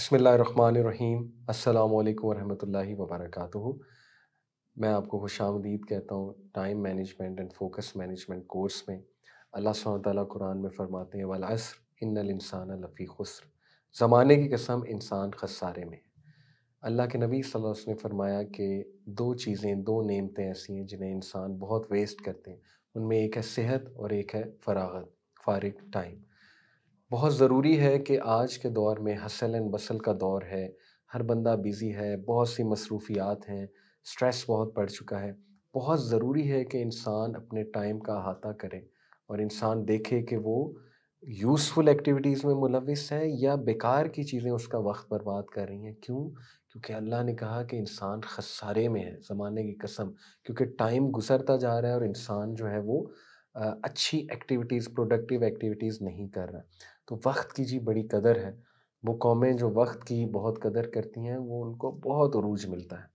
बसमीम् अल्लाम वरहमल वबरक मैं आपको खुश आमदीद कहता हूँ time management and focus management course में अल्लाह ताला कुरान में फ़रमाते हैं वालसर इन इंसान लफ़ी खसर ज़माने की कसम इंसान खसारे में अल्लाह के नबी सल्लल्लाहु अलैहि वसल्लम ने फरमाया कि दो चीज़ें दो नेमतें ऐसी हैं जिन्हें इंसान बहुत वेस्ट करते हैं उनमें एक है सेहत और एक है फरागत फारग टाइम बहुत ज़रूरी है कि आज के दौर में हसल एंड बसल का दौर है हर बंदा बिज़ी है बहुत सी मसरूफियात हैं स्ट्रेस बहुत पड़ चुका है बहुत ज़रूरी है कि इंसान अपने टाइम का अहाता करे और इंसान देखे कि वो यूज़फुल एक्टिविटीज़ में मुलविस है या बेकार की चीज़ें उसका वक्त बर्बाद कर रही हैं क्यों क्योंकि अल्लाह ने कहा कि इंसान खसारे में है ज़माने की कसम क्योंकि टाइम गुजरता जा रहा है और इंसान जो है वो अच्छी एक्टिविटीज़ प्रोडक्टिव एक्टिविटीज़ नहीं कर रहा तो वक्त की जी बड़ी कदर है वो कौमें जो वक्त की बहुत कदर करती हैं वो उनको बहुत अरूज मिलता है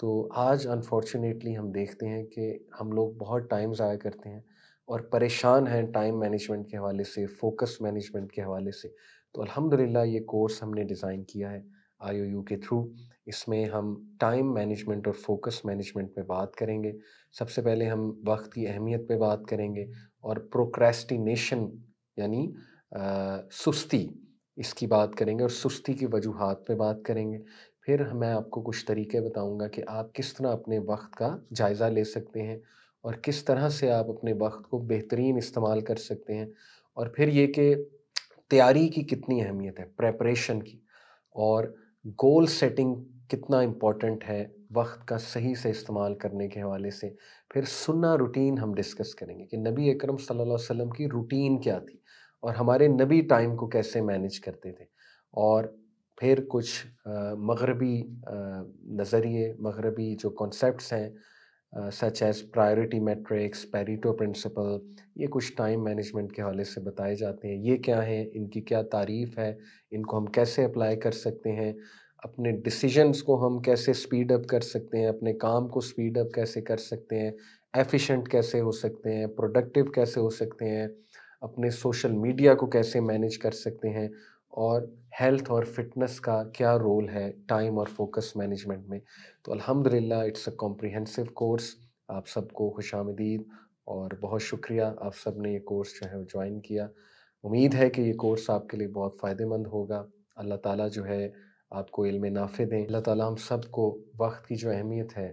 तो आज अनफॉर्चुनेटली हम देखते हैं कि हम लोग बहुत टाइम ज़ाया करते हैं और परेशान हैं टाइम मैनेजमेंट के हवाले से फोकस मैनेजमेंट के हवाले से तो अलहमदिल्ला ये कोर्स हमने डिज़ाइन किया है यू के थ्रू इसमें हम टाइम मैनेजमेंट और फोकस मैनेजमेंट पे बात करेंगे सबसे पहले हम वक्त की अहमियत पे बात करेंगे और प्रोक्रेस्टिनेशन यानी सुस्ती इसकी बात करेंगे और सुस्ती की वजूहत पे बात करेंगे फिर मैं आपको कुछ तरीके बताऊंगा कि आप किस तरह अपने वक्त का जायज़ा ले सकते हैं और किस तरह से आप अपने वक्त को बेहतरीन इस्तेमाल कर सकते हैं और फिर ये कि तैयारी की कितनी अहमियत है प्रेपरेशन की और गोल सेटिंग कितना इम्पॉर्टेंट है वक्त का सही से इस्तेमाल करने के हवाले से फिर सुन्ना रूटीन हम डिस्कस करेंगे कि नबी अकरम सल्लल्लाहु अलैहि वसल्लम की रूटीन क्या थी और हमारे नबी टाइम को कैसे मैनेज करते थे और फिर कुछ मगरबी नज़रिए मगरबी जो कॉन्सेप्ट हैं such as priority matrix Pareto principle ये कुछ टाइम मैनेजमेंट के हवाले से बताए जाते हैं ये क्या हैं इनकी क्या तारीफ़ है इनको हम कैसे अप्लाई कर सकते हैं अपने डिसीजंस को हम कैसे स्पीड अप कर सकते हैं अपने काम को स्पीड अप कैसे कर सकते हैं एफिशिएंट कैसे हो सकते हैं प्रोडक्टिव कैसे हो सकते हैं अपने सोशल मीडिया को कैसे मैनेज कर सकते हैं और हेल्थ और फिटनेस का क्या रोल है टाइम और फोकस मैनेजमेंट में तो अल्हम्दुलिल्लाह इट्स अ कॉम्प्रिहेंसिव कोर्स आप सबको खुश आमदीद और बहुत शुक्रिया आप सब ने ये कोर्स जो है ज्वाइन किया उम्मीद है कि ये कोर्स आपके लिए बहुत फ़ायदेमंद होगा अल्लाह ताला जो है आपको इल्म नाफ़े दें अल्लाह ताला हम सब को वक्त की जो अहमियत है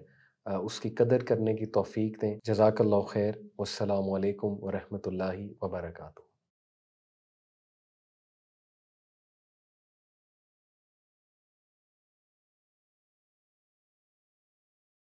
उसकी कदर करने की तोफ़ी दें जजाकल्ला खैर वालकम वरहमल वर्का